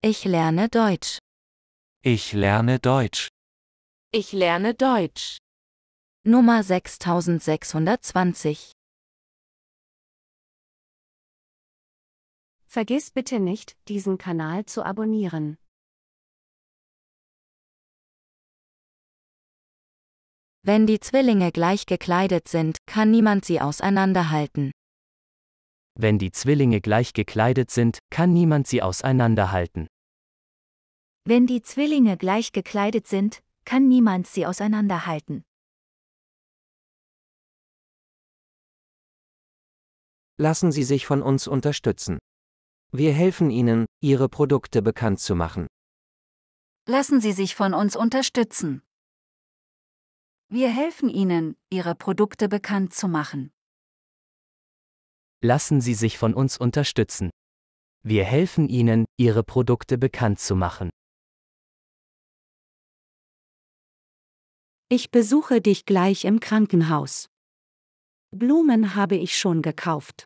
Ich lerne Deutsch. Ich lerne Deutsch. Ich lerne Deutsch. Nummer 6620. Vergiss bitte nicht, diesen Kanal zu abonnieren. Wenn die Zwillinge gleich gekleidet sind, kann niemand sie auseinanderhalten. Wenn die Zwillinge gleich gekleidet sind, kann niemand sie auseinanderhalten. Wenn die Zwillinge gleich gekleidet sind, kann niemand sie auseinanderhalten. Lassen Sie sich von uns unterstützen. Wir helfen Ihnen, Ihre Produkte bekannt zu machen. Lassen Sie sich von uns unterstützen. Wir helfen Ihnen, Ihre Produkte bekannt zu machen. Lassen Sie sich von uns unterstützen. Wir helfen Ihnen, Ihre Produkte bekannt zu machen. Ich besuche dich gleich im Krankenhaus. Blumen habe ich schon gekauft.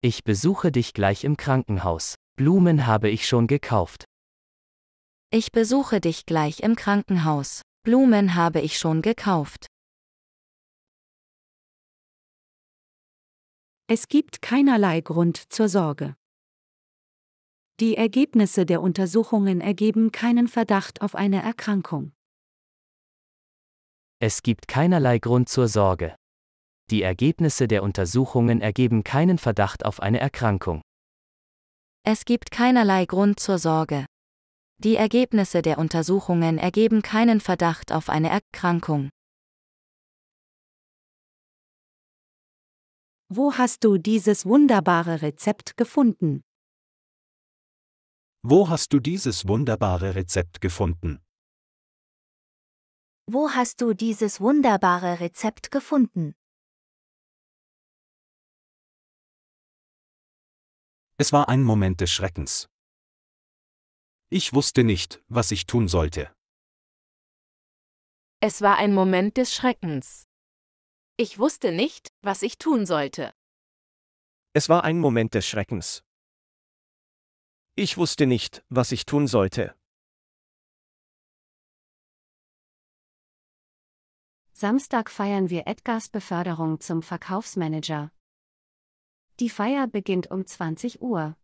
Ich besuche dich gleich im Krankenhaus. Blumen habe ich schon gekauft. Ich besuche dich gleich im Krankenhaus. Blumen habe ich schon gekauft. Es gibt keinerlei Grund zur Sorge. Die Ergebnisse der Untersuchungen ergeben keinen Verdacht auf eine Erkrankung. Es gibt keinerlei Grund zur Sorge. Die Ergebnisse der Untersuchungen ergeben keinen Verdacht auf eine Erkrankung. Es gibt keinerlei Grund zur Sorge. Die Ergebnisse der Untersuchungen ergeben keinen Verdacht auf eine Erkrankung. Wo hast du dieses wunderbare Rezept gefunden? Wo hast du dieses wunderbare Rezept gefunden? Wo hast du dieses wunderbare Rezept gefunden? Es war ein Moment des Schreckens. Ich wusste nicht, was ich tun sollte. Es war ein Moment des Schreckens. Ich wusste nicht, was ich tun sollte. Es war ein Moment des Schreckens. Ich wusste nicht, was ich tun sollte. Samstag feiern wir Edgars Beförderung zum Verkaufsmanager. Die Feier beginnt um 20 Uhr.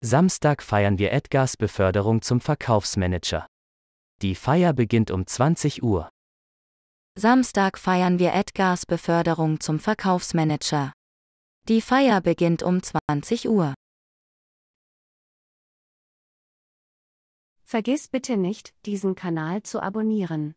Samstag feiern wir Edgars Beförderung zum Verkaufsmanager. Die Feier beginnt um 20 Uhr. Samstag feiern wir Edgars Beförderung zum Verkaufsmanager. Die Feier beginnt um 20 Uhr. Vergiss bitte nicht, diesen Kanal zu abonnieren.